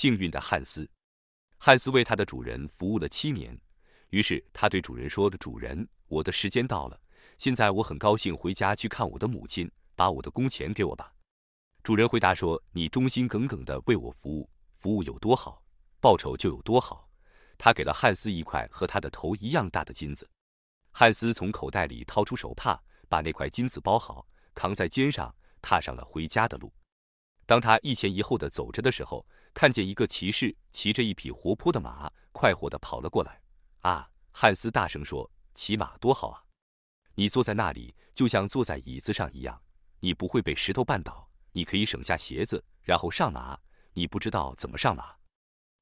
幸运的汉斯，汉斯为他的主人服务了七年，于是他对主人说：“主人，我的时间到了，现在我很高兴回家去看我的母亲，把我的工钱给我吧。”主人回答说：“你忠心耿耿的为我服务，服务有多好，报酬就有多好。”他给了汉斯一块和他的头一样大的金子。汉斯从口袋里掏出手帕，把那块金子包好，扛在肩上，踏上了回家的路。当他一前一后的走着的时候，看见一个骑士骑着一匹活泼的马，快活地跑了过来。啊，汉斯大声说：“骑马多好啊！你坐在那里，就像坐在椅子上一样。你不会被石头绊倒，你可以省下鞋子，然后上马。你不知道怎么上马？”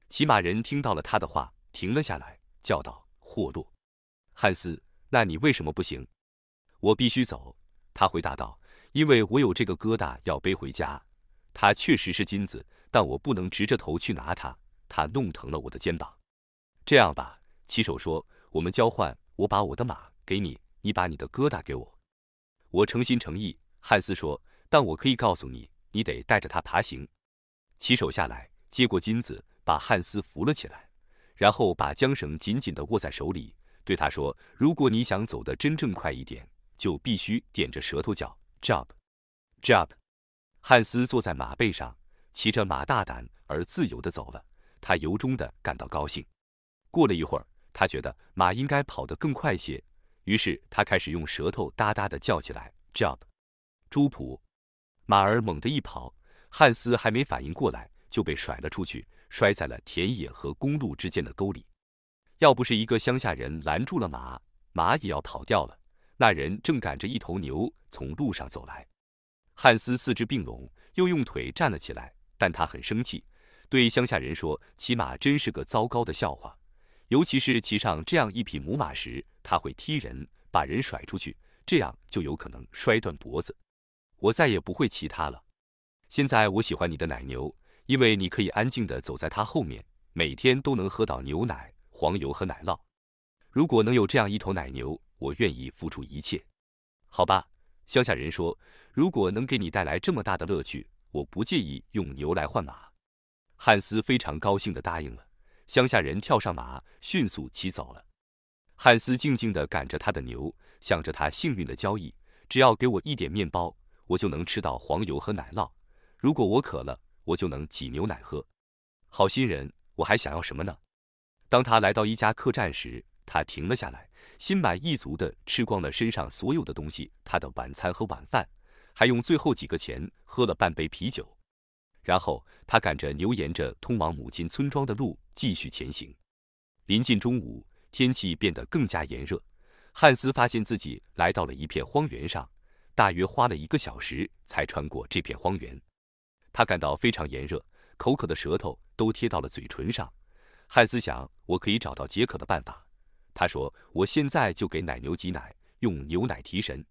骑马人听到了他的话，停了下来，叫道：“霍洛，汉斯，那你为什么不行？”“我必须走。”他回答道，“因为我有这个疙瘩要背回家。它确实是金子。”但我不能直着头去拿它，它弄疼了我的肩膀。这样吧，骑手说，我们交换，我把我的马给你，你把你的疙瘩给我。我诚心诚意，汉斯说。但我可以告诉你，你得带着它爬行。骑手下来，接过金子，把汉斯扶了起来，然后把缰绳紧紧的握在手里，对他说：“如果你想走得真正快一点，就必须点着舌头叫，jump，jump。”汉斯坐在马背上。骑着马大胆而自由地走了，他由衷地感到高兴。过了一会儿，他觉得马应该跑得更快些，于是他开始用舌头哒哒地叫起来：“Jump，朱普！”马儿猛地一跑，汉斯还没反应过来，就被甩了出去，摔在了田野和公路之间的沟里。要不是一个乡下人拦住了马，马也要跑掉了。那人正赶着一头牛从路上走来。汉斯四肢并拢，又用腿站了起来。但他很生气，对乡下人说：“骑马真是个糟糕的笑话，尤其是骑上这样一匹母马时，它会踢人，把人甩出去，这样就有可能摔断脖子。我再也不会骑它了。现在我喜欢你的奶牛，因为你可以安静的走在它后面，每天都能喝到牛奶、黄油和奶酪。如果能有这样一头奶牛，我愿意付出一切。”好吧，乡下人说：“如果能给你带来这么大的乐趣。”我不介意用牛来换马，汉斯非常高兴地答应了。乡下人跳上马，迅速骑走了。汉斯静静地赶着他的牛，想着他幸运的交易。只要给我一点面包，我就能吃到黄油和奶酪。如果我渴了，我就能挤牛奶喝。好心人，我还想要什么呢？当他来到一家客栈时，他停了下来，心满意足地吃光了身上所有的东西，他的晚餐和晚饭。还用最后几个钱喝了半杯啤酒，然后他赶着牛沿着通往母亲村庄的路继续前行。临近中午，天气变得更加炎热。汉斯发现自己来到了一片荒原上，大约花了一个小时才穿过这片荒原。他感到非常炎热，口渴的舌头都贴到了嘴唇上。汉斯想：“我可以找到解渴的办法。”他说：“我现在就给奶牛挤奶，用牛奶提神。”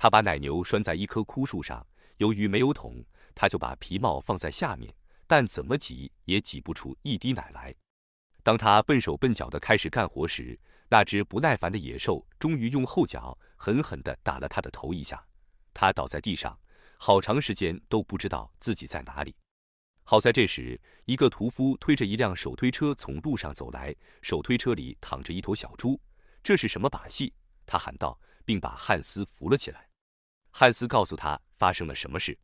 他把奶牛拴在一棵枯树上，由于没有桶，他就把皮帽放在下面，但怎么挤也挤不出一滴奶来。当他笨手笨脚地开始干活时，那只不耐烦的野兽终于用后脚狠狠地打了他的头一下，他倒在地上，好长时间都不知道自己在哪里。好在这时，一个屠夫推着一辆手推车从路上走来，手推车里躺着一头小猪。这是什么把戏？他喊道，并把汉斯扶了起来。汉斯告诉他发生了什么事。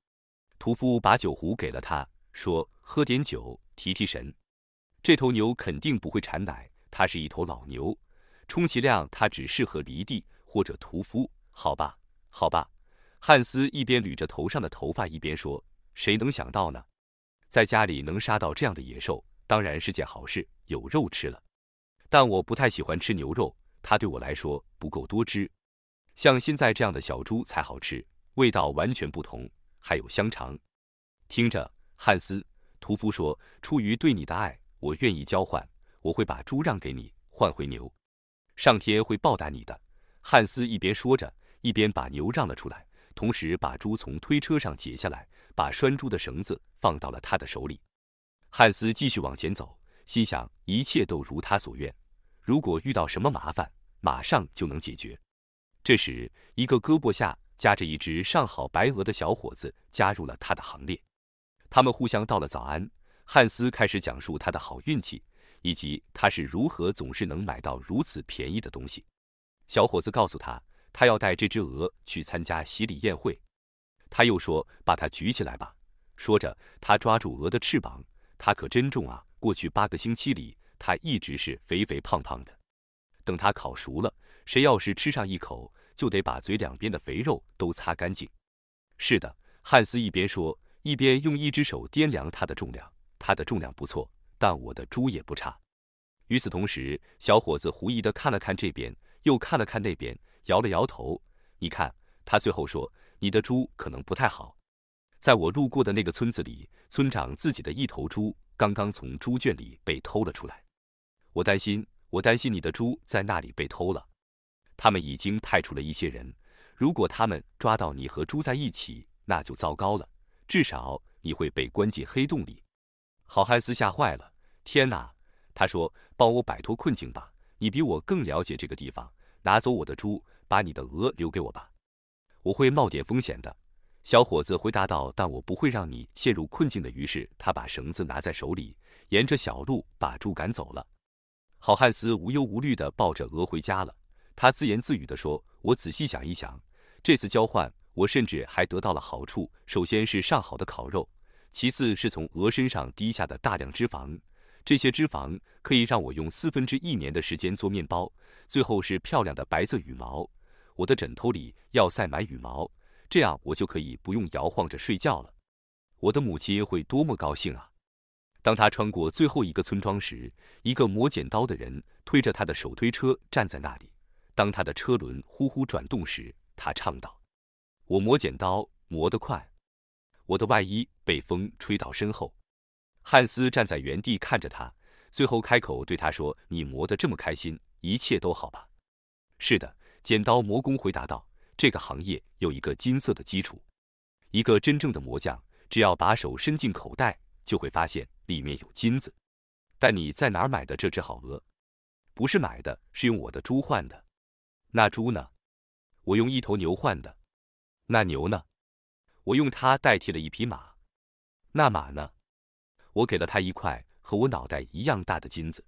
屠夫把酒壶给了他，说：“喝点酒提提神。”这头牛肯定不会产奶，它是一头老牛，充其量它只适合犁地或者屠夫。好吧，好吧。汉斯一边捋着头上的头发，一边说：“谁能想到呢？在家里能杀到这样的野兽，当然是件好事，有肉吃了。但我不太喜欢吃牛肉，它对我来说不够多汁。”像现在这样的小猪才好吃，味道完全不同。还有香肠，听着，汉斯屠夫说：“出于对你的爱，我愿意交换，我会把猪让给你换回牛。上天会报答你的。”汉斯一边说着，一边把牛让了出来，同时把猪从推车上解下来，把拴猪的绳子放到了他的手里。汉斯继续往前走，心想：一切都如他所愿。如果遇到什么麻烦，马上就能解决。这时，一个胳膊下夹着一只上好白鹅的小伙子加入了他的行列。他们互相道了早安。汉斯开始讲述他的好运气，以及他是如何总是能买到如此便宜的东西。小伙子告诉他，他要带这只鹅去参加洗礼宴会。他又说：“把它举起来吧。”说着，他抓住鹅的翅膀。它可真重啊！过去八个星期里，它一直是肥肥胖胖的。等它烤熟了，谁要是吃上一口，就得把嘴两边的肥肉都擦干净。是的，汉斯一边说，一边用一只手掂量它的重量。它的重量不错，但我的猪也不差。与此同时，小伙子狐疑的看了看这边，又看了看那边，摇了摇头。你看，他最后说：“你的猪可能不太好。在我路过的那个村子里，村长自己的一头猪刚刚从猪圈里被偷了出来。我担心，我担心你的猪在那里被偷了。”他们已经派出了一些人，如果他们抓到你和猪在一起，那就糟糕了。至少你会被关进黑洞里。好汉斯吓坏了，天哪！他说：“帮我摆脱困境吧，你比我更了解这个地方。拿走我的猪，把你的鹅留给我吧。”我会冒点风险的。”小伙子回答道。“但我不会让你陷入困境的。”于是他把绳子拿在手里，沿着小路把猪赶走了。好汉斯无忧无虑地抱着鹅回家了。他自言自语地说：“我仔细想一想，这次交换我甚至还得到了好处。首先是上好的烤肉，其次是从鹅身上滴下的大量脂肪，这些脂肪可以让我用四分之一年的时间做面包。最后是漂亮的白色羽毛，我的枕头里要塞满羽毛，这样我就可以不用摇晃着睡觉了。我的母亲会多么高兴啊！”当他穿过最后一个村庄时，一个磨剪刀的人推着他的手推车站在那里。当他的车轮呼呼转动时，他唱道：“我磨剪刀磨得快，我的外衣被风吹到身后。”汉斯站在原地看着他，最后开口对他说：“你磨得这么开心，一切都好吧？”“是的，剪刀魔工回答道，这个行业有一个金色的基础。一个真正的魔匠，只要把手伸进口袋，就会发现里面有金子。但你在哪买的这只好鹅？不是买的，是用我的猪换的。”那猪呢？我用一头牛换的。那牛呢？我用它代替了一匹马。那马呢？我给了它一块和我脑袋一样大的金子。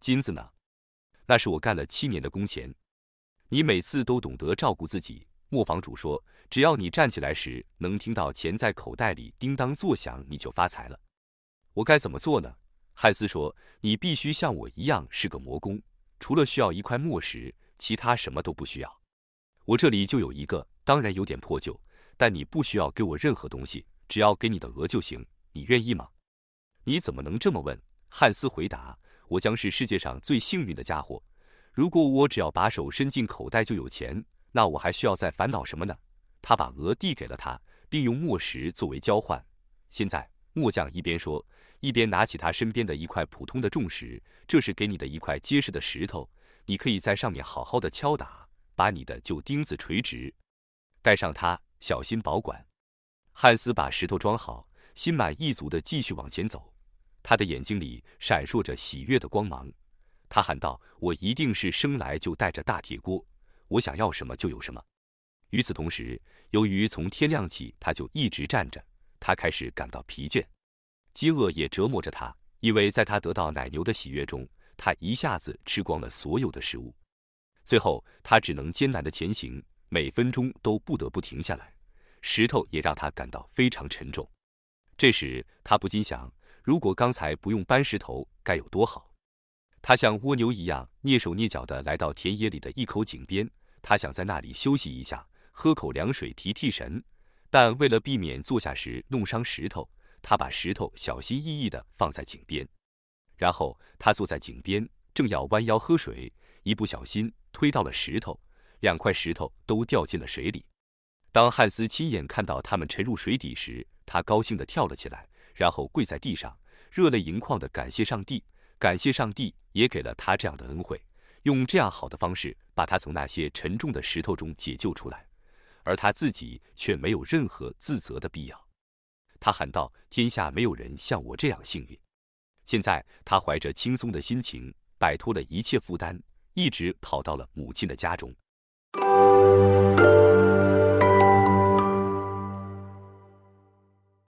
金子呢？那是我干了七年的工钱。你每次都懂得照顾自己。磨坊主说：“只要你站起来时能听到钱在口袋里叮当作响，你就发财了。”我该怎么做呢？汉斯说：“你必须像我一样是个磨工，除了需要一块磨石。”其他什么都不需要，我这里就有一个，当然有点破旧，但你不需要给我任何东西，只要给你的鹅就行。你愿意吗？你怎么能这么问？汉斯回答，我将是世界上最幸运的家伙。如果我只要把手伸进口袋就有钱，那我还需要再烦恼什么呢？他把鹅递给了他，并用墨石作为交换。现在，木匠一边说，一边拿起他身边的一块普通的重石，这是给你的一块结实的石头。你可以在上面好好的敲打，把你的旧钉子垂直，带上它，小心保管。汉斯把石头装好，心满意足地继续往前走。他的眼睛里闪烁着喜悦的光芒。他喊道：“我一定是生来就带着大铁锅，我想要什么就有什么。”与此同时，由于从天亮起他就一直站着，他开始感到疲倦，饥饿也折磨着他。因为在他得到奶牛的喜悦中。他一下子吃光了所有的食物，最后他只能艰难地前行，每分钟都不得不停下来。石头也让他感到非常沉重。这时他不禁想：如果刚才不用搬石头，该有多好！他像蜗牛一样蹑手蹑脚地来到田野里的一口井边，他想在那里休息一下，喝口凉水提提神。但为了避免坐下时弄伤石头，他把石头小心翼翼地放在井边。然后他坐在井边，正要弯腰喝水，一不小心推到了石头，两块石头都掉进了水里。当汉斯亲眼看到他们沉入水底时，他高兴地跳了起来，然后跪在地上，热泪盈眶地感谢上帝，感谢上帝也给了他这样的恩惠，用这样好的方式把他从那些沉重的石头中解救出来，而他自己却没有任何自责的必要。他喊道：“天下没有人像我这样幸运。”现在，他怀着轻松的心情，摆脱了一切负担，一直跑到了母亲的家中。